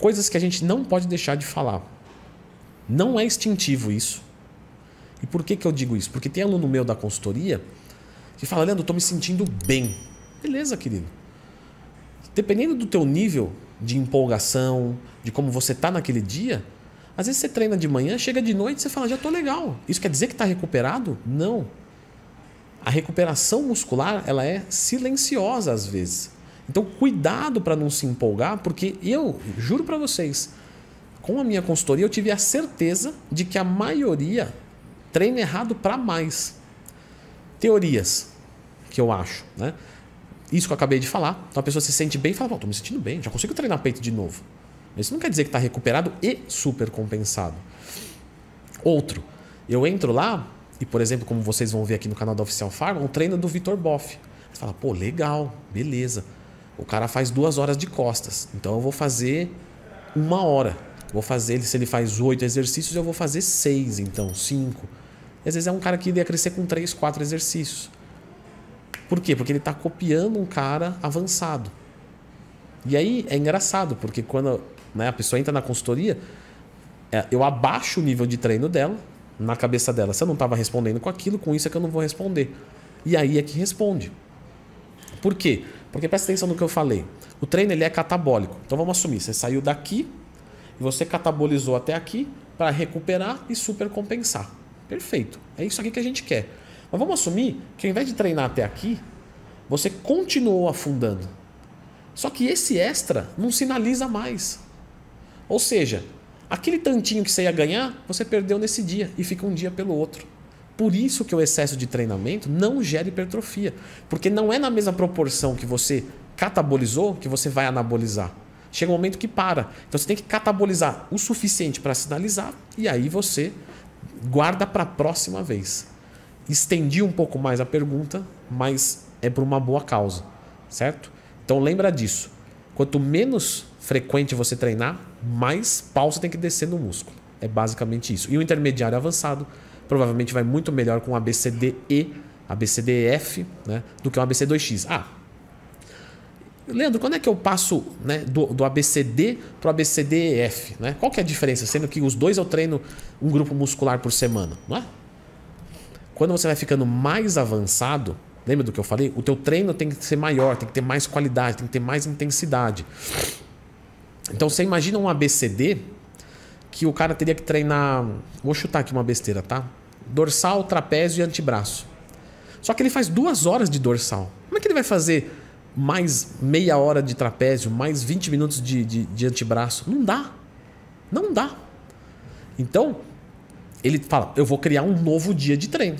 coisas que a gente não pode deixar de falar. Não é instintivo isso. E por que, que eu digo isso? Porque tem aluno meu da consultoria que fala, Leandro, eu estou me sentindo bem. Beleza, querido. Dependendo do teu nível de empolgação, de como você está naquele dia, às vezes você treina de manhã, chega de noite e você fala, já estou legal. Isso quer dizer que está recuperado? Não. A recuperação muscular ela é silenciosa às vezes. Então, cuidado para não se empolgar, porque eu juro para vocês, com a minha consultoria eu tive a certeza de que a maioria treina errado para mais. Teorias que eu acho, né? Isso que eu acabei de falar. Então a pessoa se sente bem e fala: estou me sentindo bem, já consigo treinar peito de novo. Isso não quer dizer que está recuperado e super compensado. Outro, eu entro lá e, por exemplo, como vocês vão ver aqui no canal da Oficial Farm, o treino é do Vitor Boff. Você fala, pô, legal, beleza. O cara faz duas horas de costas. Então eu vou fazer uma hora. Vou fazer, se ele faz oito exercícios, eu vou fazer seis, então, cinco. E às vezes é um cara que ia crescer com três, quatro exercícios. Por quê? Porque ele está copiando um cara avançado. E aí é engraçado, porque quando né, a pessoa entra na consultoria, é, eu abaixo o nível de treino dela, na cabeça dela. Se eu não estava respondendo com aquilo, com isso é que eu não vou responder. E aí é que responde. Por quê? Porque presta atenção no que eu falei. O treino ele é catabólico. Então vamos assumir, você saiu daqui e você catabolizou até aqui para recuperar e supercompensar. Perfeito. É isso aqui que a gente quer. Mas vamos assumir que ao invés de treinar até aqui, você continuou afundando. Só que esse extra não sinaliza mais. Ou seja, aquele tantinho que você ia ganhar, você perdeu nesse dia e fica um dia pelo outro. Por isso que o excesso de treinamento não gera hipertrofia, porque não é na mesma proporção que você catabolizou que você vai anabolizar. Chega um momento que para. Então você tem que catabolizar o suficiente para sinalizar e aí você guarda para a próxima vez. Estendi um pouco mais a pergunta, mas é por uma boa causa, certo? Então lembra disso. Quanto menos frequente você treinar, mais pausa tem que descer no músculo. É basicamente isso. E o intermediário avançado provavelmente vai muito melhor com um ABCDE, ABCDEF, né, do que um ABC2X. Ah, Leandro, quando é que eu passo né, do, do ABCD para o ABCDEF? Né? Qual que é a diferença? Sendo que os dois eu treino um grupo muscular por semana, não é? Quando você vai ficando mais avançado, lembra do que eu falei? O teu treino tem que ser maior, tem que ter mais qualidade, tem que ter mais intensidade. Então você imagina um ABCD que o cara teria que treinar. Vou chutar aqui uma besteira, tá? Dorsal, trapézio e antebraço. Só que ele faz duas horas de dorsal. Como é que ele vai fazer mais meia hora de trapézio, mais 20 minutos de, de, de antebraço? Não dá. Não dá. Então, ele fala: eu vou criar um novo dia de treino.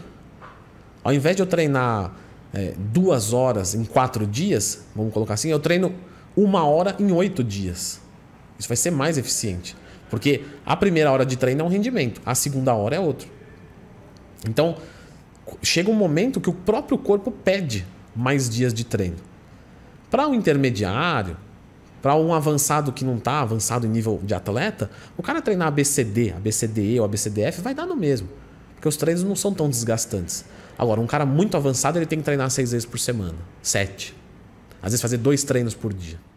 Ao invés de eu treinar é, duas horas em quatro dias, vamos colocar assim, eu treino uma hora em oito dias. Isso vai ser mais eficiente. Porque a primeira hora de treino é um rendimento, a segunda hora é outro. Então, chega um momento que o próprio corpo pede mais dias de treino. Para um intermediário, para um avançado que não está avançado em nível de atleta, o cara treinar ABCD, ABCDE ou ABCDF vai dar no mesmo. Porque os treinos não são tão desgastantes. Agora, um cara muito avançado, ele tem que treinar seis vezes por semana. Sete. Às vezes fazer dois treinos por dia.